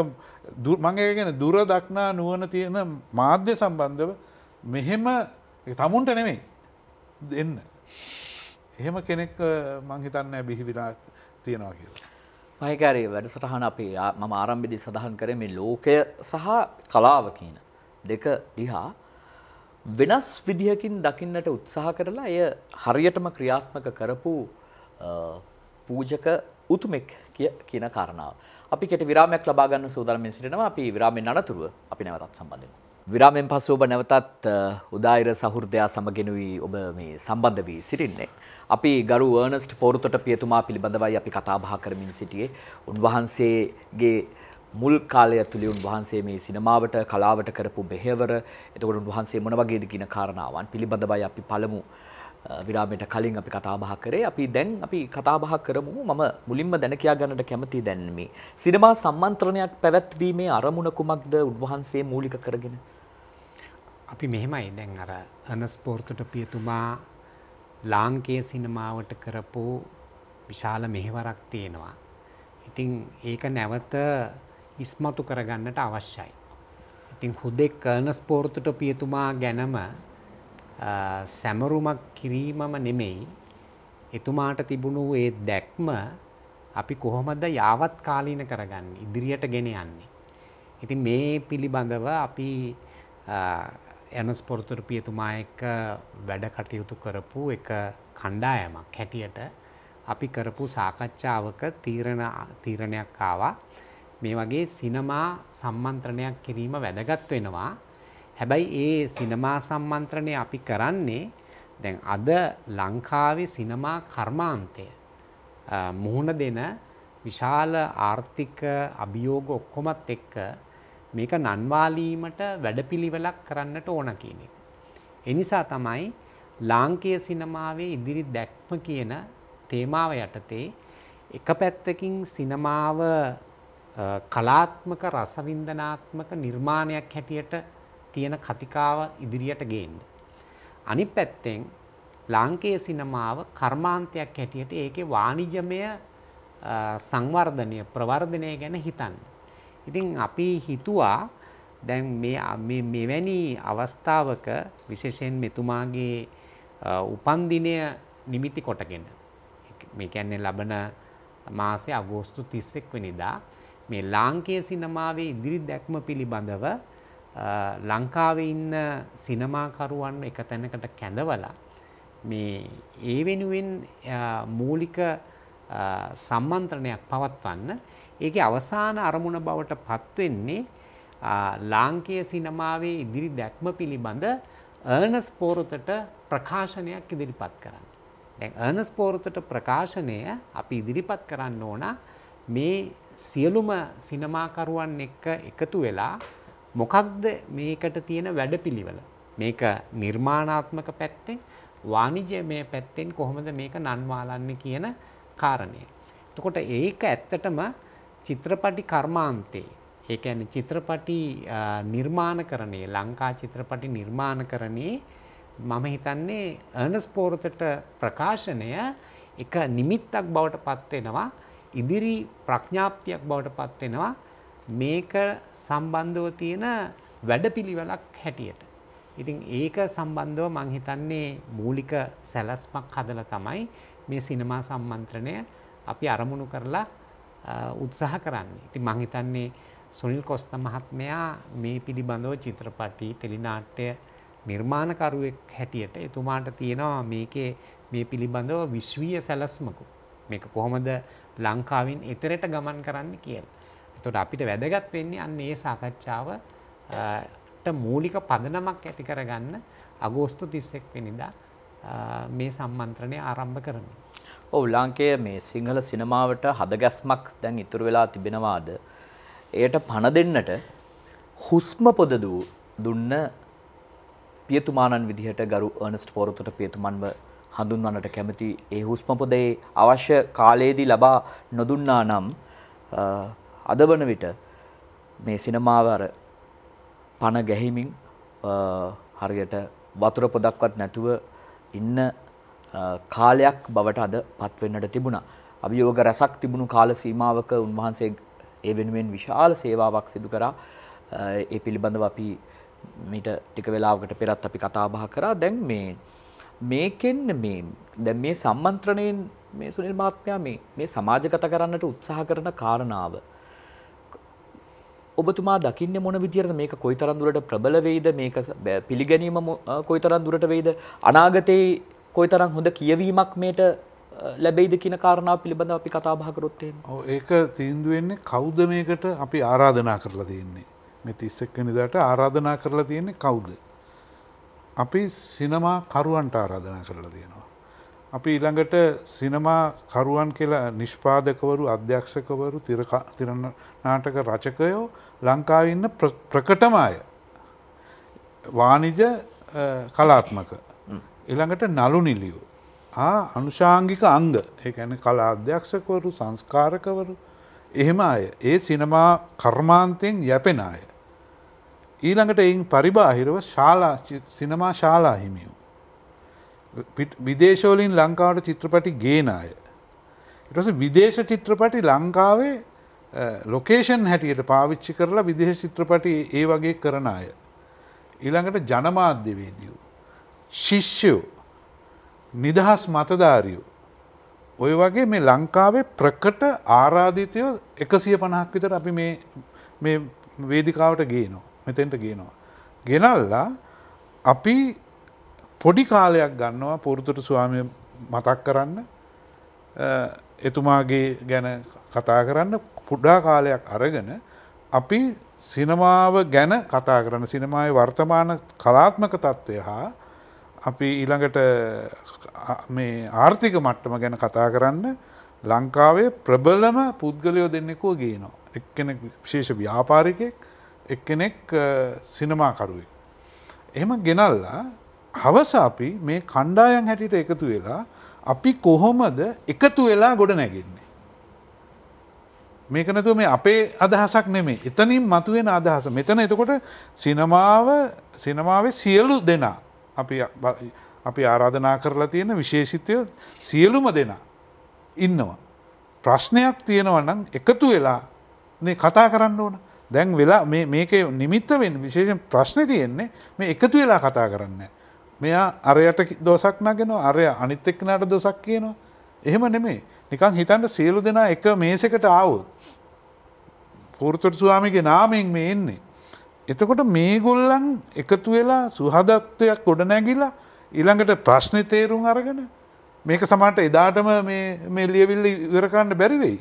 මගේ ගැන දුර දක්නා නුවන තියෙන මාධ්‍ය සම්බන්ධව මෙහෙම තමුන්ට නෙමෙයි දෙන්න. එහෙම කෙනෙක් මංහිතන්න බිහිවිලා තියෙනවා කියලා. මයිකාරය වැඩසටහන අපේ මම ආරම්භිදි සඳහන් කරම ලෝකය සහ කලාව කියන දෙක දිහා වෙනස් විදිහකින් දකින්නට උත්සාහ කරලා එය හරියටම ක්‍රියාත්මක කරපු පූජක උතුමෙක් කියන කාරණාව. අපි කෙට විරාමයක් ලබා ගන්න සූදානම්ෙන් සිටිනවා. අපි විරාමෙන් අනතුරුව අපි නැවතත් සම්බන්ධ විරාමෙන් පසු ඔබ නැවතත් උදායිර සහෘදයා සමගෙනුයි ඔබ මේ සම්බන්ධ වී සිටින්නේ. අපි ගරු අර්නස්ට් පෝරුතට පියතුමා පිළිබඳවයි අපි කතා බහ කරමින් සිටියේ. උන්වහන්සේගේ මුල් කාලය තුළින් වහන්සේ මේ සිනමාවට කලාවට කරපු බෙහෙවර එතකොට උන්වහන්සේ මොන වගේද කියන කාරණාවන් පිළිබඳවයි අපි පළමු විරාමයට කලින් අපි කතාබහ කරේ අපි දැන් අපි කතාබහ කරමු මම මුලින්ම දැන කියා ගන්නට කැමති දැන් මේ සිනමා සම්මන්ත්‍රණයක් පැවැත්වීමේ අරමුණ කුමක්ද උන්වහන්සේ මූලික කරගෙන අපි මෙහෙමයි දැන් අර අනස්පෝර්තුට පියතුමා ලාංකේය සිනමාවට කරපු විශාල මෙහෙවරක් තියෙනවා. ඉතින් ඒක නැවත ඉස්මතු කරගන්නට අවශ්‍යයි. ඉතින් හුදෙක් කර්නස්පෝර්තුට පියතුමා ගැනම සැමරුමක් කිරීමම නෙමෙයි එතුමාට තිබුණු ඒ දැක්ම අපි කොහොමද යාවත් කාලීන කරගන්න ඉදිරියට ගෙන යන්නේ. ඉතින් මේ පිළිබඳව අපි ඇනස් පොරතුර පියතුමා එක්ක වැඩ කටයුතු කරපු එක කණ්ඩායමක් හැටියට අපි කරපු සාකච්ඡාවක තීරණ තීරණයක් ආවා මේ වගේ සිනමා සම්මන්ත්‍රණයක් කිරීම වැදගත් වෙනවා හැබැයි ඒ සිනමා සම්මන්ත්‍රණය අපි කරන්නේ දැන් අද ලංකාවේ සිනමා කර්මාන්තය මුහුණ දෙන විශාල ආර්ථික අභියෝග ඔක්කොමත් එක්ක මේක නන්වාලීමට වැඩපිළිවෙලක් කරන්නට ඕන කියන එක. එනිසා තමයි ලාංකේය සිනමාවේ ඉදිරි දැක්ම කියන තේමාව යටතේ එක පැත්තකින් සිනමාව කලාත්මක රසවින්දනාත්මක නිර්මාණයක් හැටියට තියෙන කතිකාව ඉදිරියට ගේන්න. අනිත් පැත්තෙන් ලාංකේය සිනමාව කර්මාන්තයක් හැටියට ඒකේ වාණිජමය සංවර්ධනය ප්‍රවර්ධනය ගැන හිතන්න. ඉතින් අපි හිතුවා දැන් මේ මෙවැනි අවස්ථාවක විශේෂයෙන් මෙතුමාගේ උපන්දිනය නිමිති කොටගෙන මේ කියන්නේ ලබන මාසේ අගෝස්තු 31 වෙනිදා මේ ලාංකේය සිනමාවේ ඉදිරි දැක්ම පිළිබඳව ලංකාවේ ඉන්න සිනමාකරුවන් එක තැනකට කැඳවලා මේ ඒ වෙනුවෙන් මූලික සම්මන්ත්‍රණයක් පවත්වන්න ඒකේ අවසාන අරමුණ බවට පත්වෙන්නේ ලාංකේය සිනමාවේ ඉදිරි දැක්ම පිළිබඳ අර්නස් පෝරතට ප්‍රකාශනයක් ඉදිරිපත් කරන්න. දැන් අර්නස් පෝරතට ප්‍රකාශනය අපි ඉදිරිපත් කරන්න ඕන මේ සියලුම සිනමාකරුවන් එක්ක එකතු වෙලා මොකක්ද මේකට තියෙන වැඩපිළිවෙල මේක නිර්මාණාත්මක පැත්තෙන් වාණිජමය පැත්තෙන් කොහොමද මේක නන්වාලන්නේ කියන කාරණය. එතකොට ඒක ඇත්තටම චිත්‍රපටි කර්මාන්තේ ඒ කියන්නේ චිත්‍රපටි නිර්මාණකරණයේ ලංකා චිත්‍රපටි නිර්මාණකරණයේ මම හිතන්නේ අර්නස් පෝරතට ප්‍රකාශනය එක නිමිත්තක් බවට පත් වෙනවා ඉදිරි ප්‍රඥාප්තියක් බවට පත් වෙනවා මේක සම්බන්ධව තියෙන වැඩපිළිවෙලක් හැටියට. ඉතින් ඒක සම්බන්ධව මං හිතන්නේ මූලික සැලැස්මක් හදලා තමයි මේ සිනමා සම්මන්ත්‍රණය අපි අරමුණු කරලා උත්සාහ කරන්නේ. ඉතින් මං හිතන්නේ සුනිල් කොස්ත මහත්මයා මේ පිළිබඳව චිත්‍රපටි ටෙලිනාට්‍ය නිර්මාණකරුවෙක් හැටියට එතුමාට තියෙනවා මේකේ මේ පිළිබඳව විශ්වීය සැලැස්මකුත්. මේක කොහොමද ලංකාවෙන් එතරට ගමන් කරන්න කියලා. එතකොට අපිට වැදගත් වෙන්නේ අන්න ඒ සාකච්ඡාව මූලික පදනමක් ඇති කරගන්න අගෝස්තු 31 වෙනිදා මේ සම්මන්ත්‍රණය ආරම්භ කරමු. ඔව් ලාංකේය මේ සිංහල සිනමාවට හදගැස්මක් දැන් ඉතුරු වෙලා තිබෙනවාද? එයට පණ දෙන්නට හුස්ම පොද දුන්න පියතුමාණන් විදිහට ගරු අර්නස්ට් පොරොත්තුට පියතුමන්ව හඳුන්වන්නට කැමති ඒ හුස්ම පොදේ අවශ්‍ය කාලයේදී ලබා නොදුන්නා නම් අද වන විට මේ සිනමාව අර පණ ගැහිමින් හරියට වතුර පොදක්වත් නැතුව ඉන්න කාලයක් බවට අද පත්වෙන්නට තිබුණා. අභියෝග රැසක් තිබුණු කාල සීමාවක උන්වහන්සේ ඒ වෙනුවෙන් විශාල සේවාවක් සිදු කරා. ඒ පිළිබඳව අපි මීට ටික වෙලාවකට පෙරත් අපි කතා බහ කරා. දැන් මේ මේකෙන් මේ දැන් මේ සම්මන්ත්‍රණයෙන් මේ සුනිල් මහත්මයා මේ මේ සමාජගත කරන්නට උත්සාහ කරන කාරණාව ඔබතුමා දකින්නේ මොන විදිහටද මේක කොයිතරම් දුරට ප්‍රබල වෙයිද මේක පිළිගැනීම කොයිතරම් දුරට වෙයිද අනාගතේ කොයිතරම් හොඳ කියවීමක් මේට ලැබෙයිද කියන කාරණාව පිළිබඳව අපි කතා බහ කරොත් එහෙම. ඔව් ඒක තීන්දුව වෙන්නේ කවුද මේකට අපි ආරාධනා කරලා තියෙන්නේ. මේ 31 වෙනිදාට ආරාධනා කරලා තියෙන්නේ කවුද? අපි සිනමා කරුවන්ට ආරාධනා කරලා තියෙනවා. අපි ඊළඟට සිනමා කරුවන් කියලා නිෂ්පාදකවරු අධ්‍යක්ෂකවරු තිරනාටක රචකයෝ ලංකාව ඉන්න ප්‍රකටම අය. වානිජ කලාත්මක. ඊළඟට නලු නිලියෝ. ආ අනුෂාංගික අංග ඒ ඇන කලා අධ්‍යක්ෂකවරු සංස්කාරකවරු එහෙම අය ඒ සිනමා කර්මාන්තයෙන් යැපෙන අය. ඊළඟට එයින් පරිබාහිරව ශාලා සිනමා ශාලා හිමියෝ. විදේශවලින් ලංකාවට චිත්‍රපටි ගේන අය. ඉටස විදේශ චිත්‍රපටි ලංකාවේ ලොකේෂන් හැටියට පාවිච්චි කරලා විදේශ චිත්‍රපටි ඒ වගේ කරන අය. ඊළඟට ජනමාධ්‍යවේදියු. ශිෂ්‍යයෝ නිදහස් මතධාරියෝ. ඔය වගේ මේ ලංකාවේ ප්‍රකට ආරාධිතයෝ එකසිය පණහක් විතර අපි මේ වේදිකාවට ගේනවා මෙතෙන්ට ගේනවා. ගෙනල්ලා අපි පොඩි කාලයක් ගන්නවා පොරතුට ස්වාමය මතක් කරන්න එතුමාගේ ගැන කතා කරන්න පුඩා කාලයක් අරගෙන අපි සිනමාව ගැන කතා කරන සිනමායි වර්තමාන කලාත්මක තත්ත්වය හා අපි ඊළඟට මේ ආර්ථික මට්ටම ගැන කතා කරන්න ලංකාවේ ප්‍රබලම පුද්ගලයෝ දෙන්නෙකෝ ගේනවා. එක්කෙනෙක් විශේෂ ව්‍යාපාරිකෙක් එක්කෙනෙක් සිනමාකරුවෙක්. එහෙම ගෙනල්ලා හවස අපි මේ කණ්ඩායම් හැටියට එකතු වෙලා අපි කොහොමද එකතු වෙලා ගොඩ නැගෙන්නේ. මේක නැතුව මේ අපේ අදහසක් නෙමේ එතනින් මතුවෙන අදහස මෙතන එතකොට සිනමාව සිනමාවේ සියලු දෙනා අපි අපි ආරාධනා කරලා තියෙන විශේෂිතය සියලුම දෙනා ඉන්නවා. ප්‍රශ්නයක් තියෙනවා නම් එකතු වෙලා කතා කරන්න ඕන දැන් වෙලා මේක නිමිත්ත වෙන් විශේෂ ප්‍රශ්න තියෙන්නේ මේ එකතු වෙලා කතා කරන්න. මෙයා අරයට දොසක් නගෙන අරය අනිත් එක්නට දොසක් කියනවා. එහෙම නෙමේ නිකං හිතන්ට සියලු දෙනා එක මේසකට ආවුත්. පෘතට ස්වාමිගේ නාමෙන් මේ එන්නේ. එතකොට මේගොල්ලන් එකතු වෙලා සුහදත්වයක් ගොඩ නැගිලා ඉළඟට ප්‍රශ්නය තේරුම් අරගෙන මේක සමට එදාටම මේ ලියවිල්ල ඉවරකාන්න බැරිවෙයි.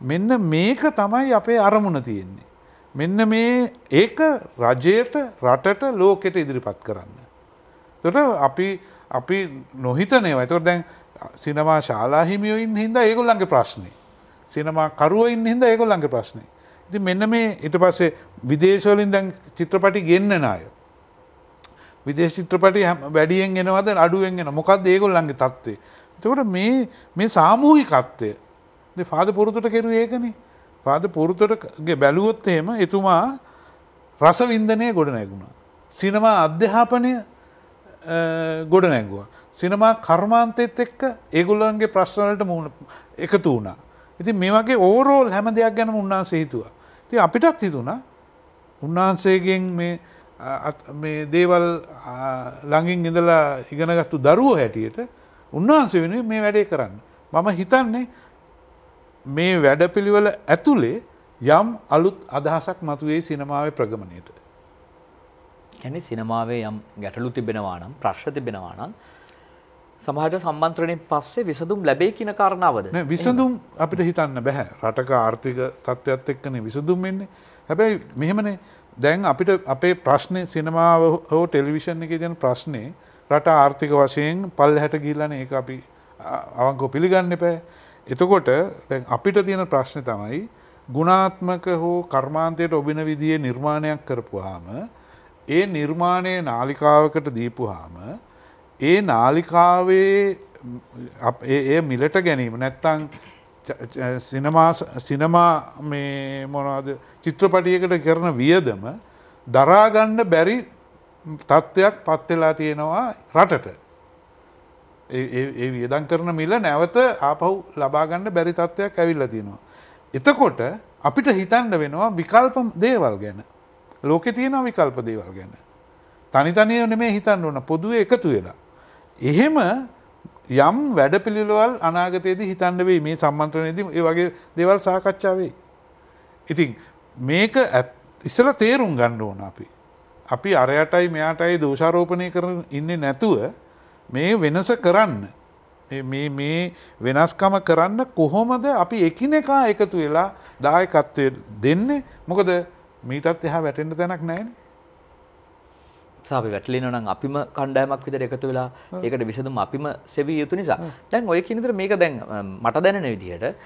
මෙන්න මේක තමයි අපේ අරමුණ තියෙන්නේ. මෙන්න මේ ඒක රජයට රටට ලෝකෙට ඉදිරිපත් කරන්න. තොට අපි අපි නොහිතනේ ඇතො දැන් සිනමා ශාලා හිමියෝයින් හින්ද ඒගොල්ලන්ගේ ප්‍රශ්නය. සිනමා කරුවයින් හින්ද ඒගොල්ලන්ගේ ප්‍රශ්නය. ඉති මෙන්න මේ ඉට පස්සේ විදේශවලින් දැන් චිත්‍රපටි ගෙන්න්නන අය. විදේශ චිත්‍රපටි වැඩියෙන් එනවද අඩුවෙන් එෙන මොකක්ද ඒගොල්ලන්ගේ තත්වේ. තකට මේ මේ සාමූහිකත්වය පාද පුරතුට කෙරු ඒකන පාද පුරතුටගේ බැලුවොත්තේම එතුමා රසවින්දනය ගොඩ නැගුණා. සිනමා අධ්‍යාපනය ගොඩ නැංගුව. සිනමා කර්මාන්තයත් එක්ක ඒගුල්ලන්ගේ ප්‍රශ්නලට මුණ එකතු වුණා. ඉති මේ වගේ ඕරෝල් හැම දෙයක් ගැන උන්වහන්සේ හිතුව. ති අපිටත් හිතුණා උන්වහන්සේගෙන් මේ දේවල් ළඟින් ඉඳලා ඉගෙනගත්තු දරුවෝ හැටියට උන්වහන්සේ වෙන මේ වැඩේ කරන්න. මම හිතන්නේ මේ වැඩපිළිවෙල ඇතුළේ යම් අලුත් අදහසක් මතුවේ සිනමාවේ ප්‍රගමණයට. කැනෙ සිනමාවේ යම් ගැටලු තිබෙනවා නම් ප්‍රශ්න තිබෙනවා නම් සමහට සම්බන්ත්‍රණය පස්සේ විසඳුම් ලැබේ කියන කාරණාවද විසඳුම් අපිට හිතන්න බැහැ රටක ආර්ථික තත්ත්වත් එක්කන විසඳුම් වෙන්නේ හැබැයි මෙහෙමනේ දැන් අපිට අපේ ප්‍රශ්නය සිනමාව හෝ ටෙලිවිෂන් එක දන ප්‍රශ්නය රට ආර්ථික වශයෙන් පල් හැට ගිල්ලන ඒ අපි අවංකෝ පිළිගන්න පෑ එතකොට අපිට තියෙන ප්‍රශ්න තමයි ගුණාත්මක හෝ කර්මාන්තයට ඔබින විදිිය නිර්මාණයක් කරපුහාම ඒ නිර්මාණය නාලිකාවකට දීපුහාම ඒ නාලිකාවේ ඒ මිලට ගැනීම නැත්තං සිනමා මේ මොනද චිත්‍රපටියකට කරන වියදම දරාගන්න බැරි තත්ත්වයක් පත්වෙලා තියෙනවා රටට. ඒ වියදන් කරන මිල නැවත ආපහු ලබාගන්න බැරි තත්ත්වයක් ඇවිල්ල තියෙනවා. එතකොට අපිට හිතන්න වෙනවා විකල්ප දේවල් ගැන. ලෝකෙ තියෙන විකල්ප දේවල් ගැන. තනිතනය නෙමේ හිතන්න ඕන පොදුව එකතු වෙලා. එහෙම යම් වැඩ පිළිලවල් අනාගතයේද හිතන්න වෙයි මේ සම්මන්ත්‍රණයේදී ඒ වගේ දේවල් සාකච්ඡා වෙයි. ඉතින් මේක ඉස්සලා තේරුම් ගන්න ඕන අපි. අපි අරයටයි මෙයාටයි දෝෂාරෝපණය කරන ඉන්නේ නැතුව මේ වෙනස කරන්න මේ වෙනස්කම කරන්න කොහොමද අපි එකිනෙකා එකතු වෙලා දායකත්වය දෙන්නේ මොකද මීටත් එහා වැටෙන්ට තැනක් නෑන සාපි වැටලිනනම් අපිම කණ්ඩෑමක් විතර එකතු වෙලා ඒකට විසඳම අපිම සෙවිය යුතු නිසා දැන් ඔය කිනිතර මේක දැන් මට දැනෙන විදිහට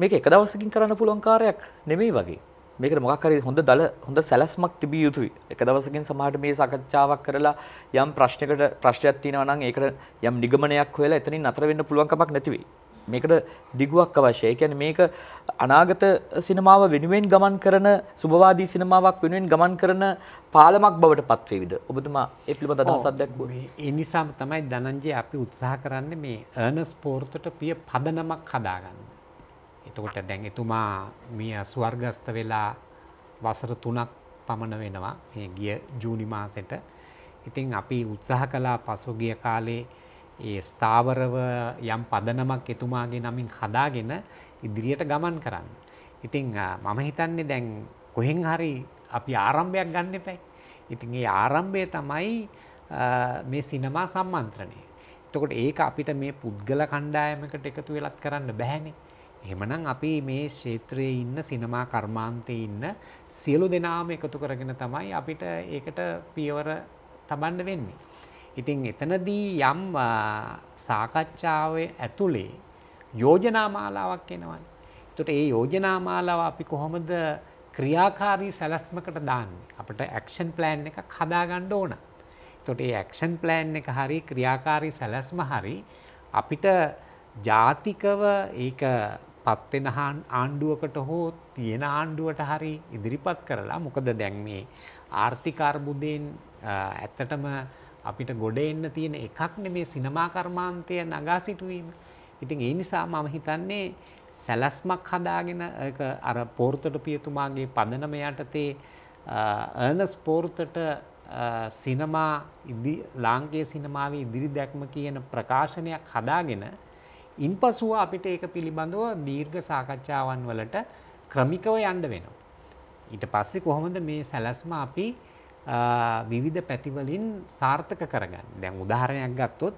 මේක එක දවසකින් කරන්න පුළුවන් කාරයක් නෙමෙයි වගේ මේකට මොකක්හරි හොඳ දල හොඳ සැලස්මක් තිබිය යුතුයි එක දවසකින් සමහට මේ සකච්ඡාවක් කරලා යම් ප්‍රශ්නකට ප්‍රශ්යත්තිනවනං ඒකට යම් නිගමනයක් හොලා එතනින් අතරවෙන්න පුළුවන්කමක් නැතිවේ මේකට දිගුවක් අවශ්‍යයි. ඒ කියන්නේ මේක අනාගත සිනමාව වෙනුවෙන් ගමන් කරන සුබවාදී සිනමාවක් වෙනුවෙන් ගමන් කරන පාලමක් බවට පත්වේවිද? ඔබතුමා ඒ පිළිබඳ අදහසක් දැක්වුවා. මේ ඒ නිසාම තමයි ධනංජය අපි උත්සාහ කරන්නේ මේ අර්නස් පෝර්තට පිය පදනමක් හදාගන්න. එතකොට දැන් එතුමා මිය ස්වර්ගස්ත වෙලා වසර 3ක් පමණ වෙනවා. මේ ගිය ජූනි මාසෙට. ඉතින් අපි උත්සාහ කළා පසුගිය කාලේ ඒ ස්ථාවරව යම් පදනමක් එතුමාගේ නමින් හදාගෙන ඉදිරියට ගමන් කරන්න. ඉතින් මම හිතන්නේ දැන් කොහෙන් හරි අපි ආරම්භයක් ගන්න එපැයි. ඉතින් ඒ ආරම්භය තමයි මේ සිනමා සම්මන්ත්‍රණය. එතකොට ඒක අපිට මේ පුද්ගල කණ්ඩායමකට එකතු වෙලත් කරන්න බෑනේ. එහෙමනම් අපි මේ ක්ෂේත්‍රයේ ඉන්න සිනමා කර්මාන්තයේ ඉන්න සියලු දෙනාම එකතු කරගෙන තමයි අපිට ඒකට පියවර තබන්න වෙන්නේ. ඉතින් එතනදී යම් සාකච්ඡාවේ ඇතුලේ යෝජනා මාලාවක් එනවනේ. එතකොට ඒ යෝජනා මාලාව අපි කොහොමද ක්‍රියාකාරී සැලැස්මකට දාන්නේ? අපිට ඇක්ෂන් plan එකක් හදාගන්න ඕන. එතකොට මේ ඇක්ෂන් plan එක හරි ක්‍රියාකාරී සැලැස්ම හරි අපිට ජාතිකව ඒක පත් වෙන ආණ්ඩුවකට හෝ තියෙන ආණ්ඩුවට හරි ඉදිරිපත් කරලා මොකද දැන් මේ ආර්ථික අර්බුදයෙන් ඇත්තටම අපිට ගොඩ එන්න තියෙන එකක් නෙමේ සිනමා කර්මාන්තය නගා සිටුවීම. ඉතින් ඒ නිසා මම හිතන්නේ සැලැස්මක් හදාගෙන අර පෝර්තට පියතුමාගේ පදනම යටතේ අර්නස් පෝර්තට සිනමා ලාංකේය සිනමාවේ ඉදිරි දැක්ම කියන ප්‍රකාශනයක් හදාගෙන ඉන්පසුව අපිට ඒක පිළිබඳව දීර්ඝ සාකච්ඡාවන් වලට ක්‍රමිකව යන්න වෙනවා. ඊට පස්සේ කොහොමද මේ සැලැස්ම අපි විවිධ පැතිවලින් සාර්ථක කරගන්න දැන් උදාහරණයක් ගත්තොත්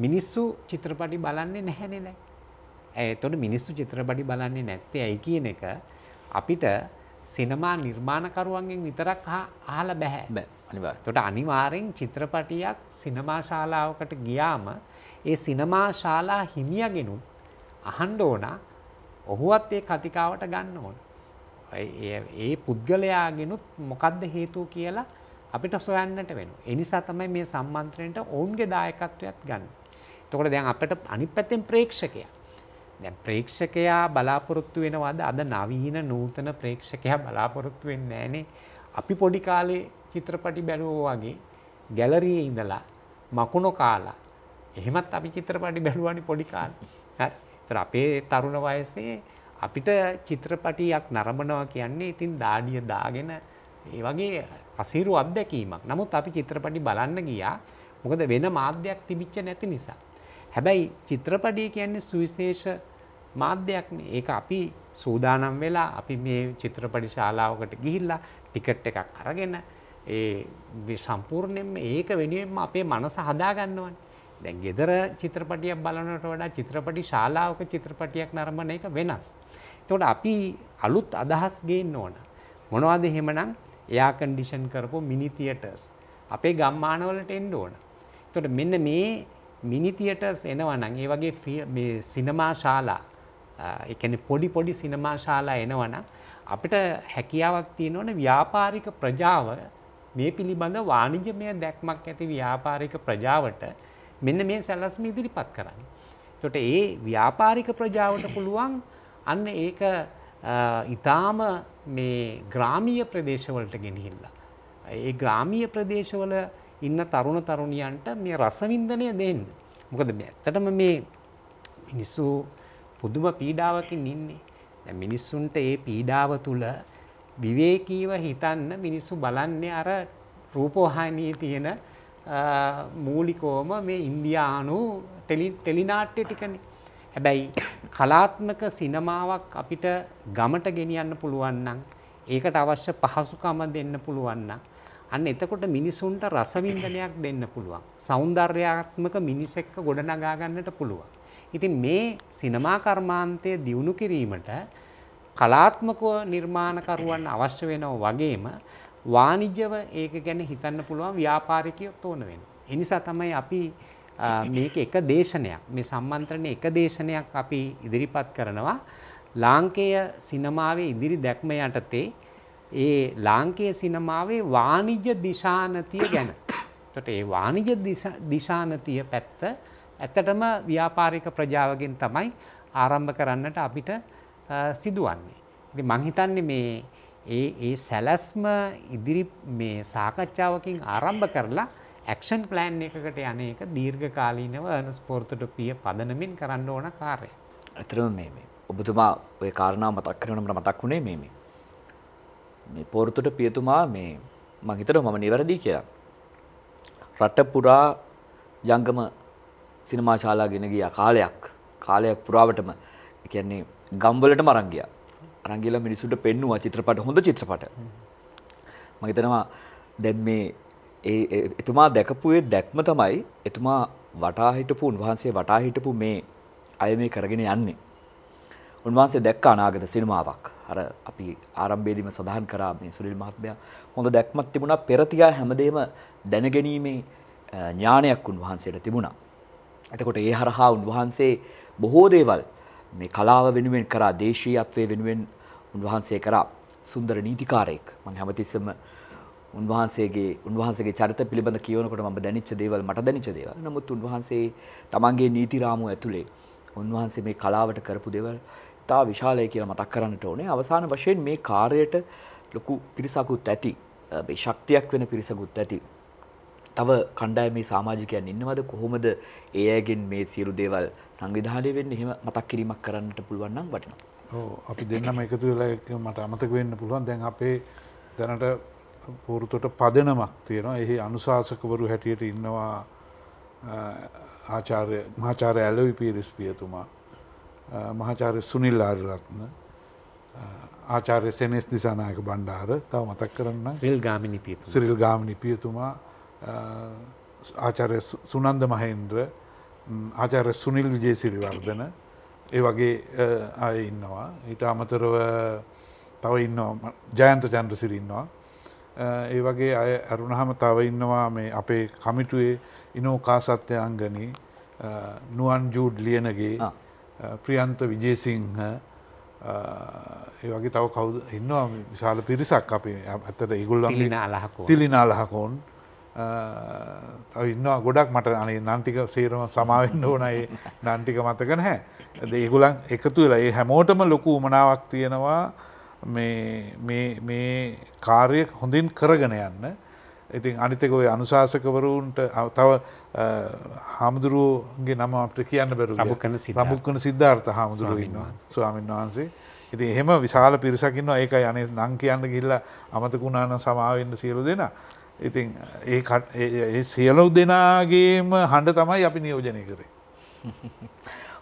මිනිස්සු චිත්‍රපටි බලන්නේ නැහැනේ දැන්. එතකොට මිනිස්සු චිත්‍රපටි බලන්නේ නැත්තේ ඇයි කියන එක අපිට සිනමා නිර්මාණකරුවන්ගෙන් විතරක් අහලා බෑ. බෑ අනිවාර්යයෙන්. එතකොට අනිවාර්යෙන් චිත්‍රපටියක් සිනමා ශාලාවකට ගියාම ඒ සිනමා ශාලා හිමියගෙනුත් අහන්න ඕන ඔහුවත් ඒ කතිකාවට ගන්න ඕන. ඒ පුද්ගලයාගෙනුත් මොකක්ද හේතුව කියලා අපිට සොයන්නට වෙන. එනිසා තමයි මේ සම්මන්ත්‍රණයට ඔවුන්ගේ දායකත්වයක් ගන්න. එතකොට දැන් අපිට අනිත් පැත්තෙන් ප්‍රේක්ෂකයා. දැන් ප්‍රේක්ෂකයා බලාපොරොත්තු වෙනවද අද නවීන නූතන ප්‍රේක්ෂකයා බලාපොරොත්තු වෙන්නේ අපි පොඩි කාලේ චිත්‍රපටි බැලුවා වගේ ගැලරියේ ඉඳලා මකුණෝ කාලා එහෙමත් අපි චිත්‍රපටි බැලුවානි පොඩි කාලේ. හරි. ඒතර අපේ තරුණ වයසේ අපිට චිත්‍රපටියක් නරඹනවා කියන්නේ ඉතින් දාඩිය දාගෙන ඒ වගේ අසීරු අත්දැකීමක්. නමුත් අපි චිත්‍රපටි බලන්න ගියා. මොකද වෙන මාධ්‍යයක් තිබිච්ච නැති නිසා. හැබැයි චිත්‍රපටිය කියන්නේ සුවිශේෂ මාධ්‍යයක් නේ. ඒක අපි සූදානම් වෙලා අපි මේ චිත්‍රපටි ශාලාවකට ගිහිල්ලා ටිකට් එකක් අරගෙන ඒ සම්පූර්ණයෙන්ම ඒක වෙනුවෙන්ම අපේ මනස හදා ගන්නවනේ. දැන් gedara චිත්‍රපටියක් බලනට වඩා චිත්‍රපටි ශාලාවක චිත්‍රපටියක් නරඹන එක වෙනස්. එතකොට අපි අලුත් අදහස් ගේන්න ඕන. මොනවද එහෙමනම් එයා කන්ඩිෂන් කරපු මිනි තියටර්ස් අපේ ගම්මානවලට එන්න ඕන. එතකොට මෙන්න මේ මිනි තියටර්ස් එනවා නම් ඒ වගේ මේ සිනමා ශාලා ඒ කියන්නේ පොඩි පොඩි සිනමා ශාලා එනවා නම් අපිට හැකියාවක් තියෙනවනේ ව්‍යාපාරික ප්‍රජාව මේ පිළිබඳ වාණිජමය දැක්මක් ඇති ව්‍යාපාරික ප්‍රජාවට මෙන්න මේ සැලැස්ම ඉදිරිපත් කරන්න. එතකොට ඒ ව්‍යාපාරික ප්‍රජාවට පුළුවන් අන්න ඒක ඉතාම මේ ග්‍රාමීය ප්‍රදේශවලට ගෙනහිල්ලා. ඒ ග්‍රාමීය ප්‍රදේශවල ඉන්න තරුණ තරුණියන්ට මේ රසවින්දනය දෙන්න. මොකද ඇත්තටම මේ මිනිස්සු පුදුම පීඩාවකින් ඉන්නේ. දැන් මිනිස්සුන්ට ඒ පීඩාව තුල විවේකීව හිතන්න මිනිස්සු බලන්නේ අර රූපෝහානී තියෙන මූලිකෝම මේ ඉන්දියානු ටෙලි ටෙලිනාට්‍ය ටිකනේ. හැබැයි කලාත්මක සිනමාවක් අපිට ගමට ගෙනියන්න පුළුවන් නම් ඒකට අවශ්‍ය පහසුකම දෙන්න පුළුවන් නම් අන්න එතකොට මිනිසුන්ට රසවින්දනයක් දෙන්න පුළුවන්. సౌందర్యාත්මක මිනිසෙක්ව ගොඩනගා ගන්නට පුළුවන්. ඉතින් මේ සිනමා කර්මාන්තය දියුණු කිරීමට කලාත්මකව නිර්මාණකරුවන් අවශ්‍ය වෙනවා වගේම වාණිජව ඒක ගැන හිතන්න පුළුවන් ව්‍යාපාරිකයෝ තෝරන වෙනවා. ඒ නිසා තමයි අපි මේක එක දේශනයක් මේ සම්මන්ත්‍රණය එක දේශනයක් අපි ඉදිරිපත් කරනවා ලාංකේය සිනමාවේ ඉදිරි දැක්ම යටතේ ඒ ලාංකේය සිනමාවේ වාණිජ්‍ය දිශානතිය ගැන. එතකොට ඒ වාණිජ්‍ය දිශානතිය පැත්ත ඇත්තටම ව්‍යාපාරික ප්‍රජාවගෙන් තමයි ආරම්භ කරන්නට අපිට සිදුවන්නේ. ඉතින් මං හිතන්නේ මේ ඒ ඒ සැලැස්ම ඉදිරි මේ සාකච්ඡාවකින් ආරම්භ කරලා ඇක්ෂන් ප්ලෑන් එකකට යන එක දීර්ඝකාලීනව ස්පෝර්තට පිය පදනමින් කරන්න ඕන කාර්ය. ඇතරම මේ ඔබතුමා ඔය කාරණාව මතක් කරනට මතක් වුණේ මේ මේ පෝර්තුට පියතුමා මේ මහිතර මම නිවැරදි කියලා. රට පුරා ජංගම සිනමාශාලා ගෙන ගිය කාලයක් කාලයක් පුරාවටම කියන්නේ ගම්වලට මරංගිය රංගිල මිනිසුට පෙන්නවා චිත්‍රපට හොඳ චිත්‍රපට මගතනවා දැන් මේ ඒ එතුමා දැකපුයේ දැක්ම තමයි එතුමා වටාහිටපු උන්වහන්සේ වටාහිටපු මේ අය මේ කරගෙන යන්නේ. උන්වහන්සේ දැක්ක අනාගත සිනමාවක්. අර අපි ආරම්භයේදීම සඳහන් කරා මේ සුනිල් මහත්මයා හොඳ දැක්මක් තිබුණා පෙර තියා හැමදේම දැනගැනීමේ ඥානයක් උන්වහන්සේට තිබුණා. එතකොට ඒ හරහා උන්වහන්සේ බොහෝ දේවල් මේ කලාව වෙනුවෙන් කරා දේශීයත්වය වෙනුවෙන් උන්වහන්සේ කරා සුන්දර නීතිකාරයෙක් මම හැමතිස්සෙම උන්වහන්සේගේ උන්වහන්සේගේ චරිත පිළිබඳ කියවනකොට මම දැනිච්ච දේවල් මට දැනිච්ච දේවල්. නමුත් උන්වහන්සේ තමන්ගේ නීති රාමුව ඇතුලේ උන්වහන්සේ මේ කලාවට කරපු දේවල් තා විශාලයි කියලා මතක් කරන්නට ඕනේ. අවසාන වශයෙන් මේ කාර්යයට ලොකු පිරිසකුත් ඇති. මේ ශක්තියක් වෙන පිරිසකුත් ඇති. තව කණ්ඩායමේ සමාජිකයන් ඉන්නවද කොහොමද ඒ අයගෙන් මේ සියලු දේවල් සංවිධානය වෙන්නේ එහෙම මතක් කිරීමක් කරන්නට පුළුවන් නම් වටිනවා. ඔව් අපි දෙන්නම එකතු වෙලා මට අමතක වෙන්න පුළුවන්. දැන් අපේ දැනට පුරුතොට පදනමක් තියෙනවා එහි අනුශාසකවරු හැටියට ඉන්නවා ආචාර්ය මහාචාර ඇලවි පිරිස් පියතුමා මහාචාර්ය සුනිල් ආරරත්න ආචාර්ය සෙනෙස් දිසානායක බණ්ඩාර තව මතක් කරන්න සිල් ගාමිණි පියතුමා සිරිල් ගාමිණි පියතුමා ආචාර්ය සුනන්ද මහේන්ද්‍ර ආචාර්ය සුනිල් විජේසිරිවර්ධන ඒ වගේ අය ඉන්නවා ඊට අමතරව තව ඉන්නවා ජයන්ත චන්ද්‍රසිරි ඉන්නවා ඒ වගේ අය ඇරුණහම තව ඉන්නවා මේ අපේ කමිටුවේ ඉනෝ කාසත්්‍ය අංගනී නුවන් ජූඩ් ලියනගේ ප්‍රියන්ත විජේසිංහ ඒ වගේ තව කවුද ඉන්නවා විශාල පිරිසක් අපේ ඇතට ඉගුල්ලගේ තිලිනාලහකෝන් ඉන්නවා ගොඩක් මට අනේ නන්ටික සේරම සමාවෙන්න ඕනයි නන්ටික මතකන හැ ඒගුලන් එකතු වෙලා ඒ හැමෝටම ලොකු උමනාවක් තියෙනවා මේ කාර්ය හොඳින් කරගෙන යන්න ඉතින් අනිතක ඔය අනුශාසකවරුන්ට තව හාමුදුරුවන්ගේ නම අපට කියන්න බැරු රබුක්කන රබුක්කන සිද්ධාර්ථ හාමුදුරුව ඉන්නවා ස්වාමීන් වහන්සේ ඉති එහෙම විශාල පිරිසකින්නවා ඒක යනේ නං කියන්න ගිල්ල අමතකුණාන සමාවෙන්න සියලු දෙෙන ඉතින් ඒ සියලොව් දෙනාගේම හඬ තමයි අපි නියෝජනය කරේ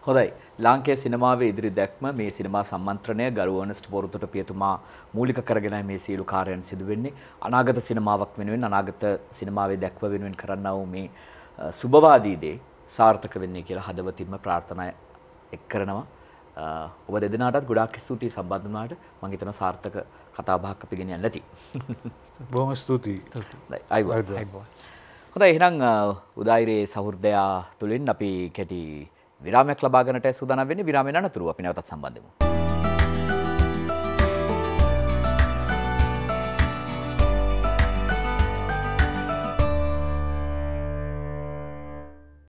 හොඳයි ලාංකේ සිනමාවේ ඉදිරි දැක්ම මේ සිනමා සම්මන්ත්‍රණය ගරුවනස්ට පොරතුට පියතුමා මූලික කරගෙන මේ සියලු කාර්යයන් සිදුවෙන්නේ අනාගත සිනමාවක් වෙනුවෙන් අනාගත සිනමාවේ දැක්ව වෙනුවෙන් කරන්නා වූ මේ සුබවාදී දේ සාර්ථක වෙන්නේ කියලා හදවතින්ම ප්‍රාර්ථනා එක් කරනවා ඔබ දෙදෙනාටත් ගොඩාක් ස්තුතියි සම්බන්ධ වුණාට මම හිතන සාර්ථක කතා බහක් අපි ගෙනියන්න ඇති බොහොම ස්තුතියි අයිබෝන් හොඳයි එහෙනම් උදායිරේ සහෘදයා තුලින් අපි කැටි විරාමයක් ලබාගනට සූදානම් වෙන්නේ විරාමයෙන් අනතුරුව අපි නැවතත් සම්බන්ධ වෙමු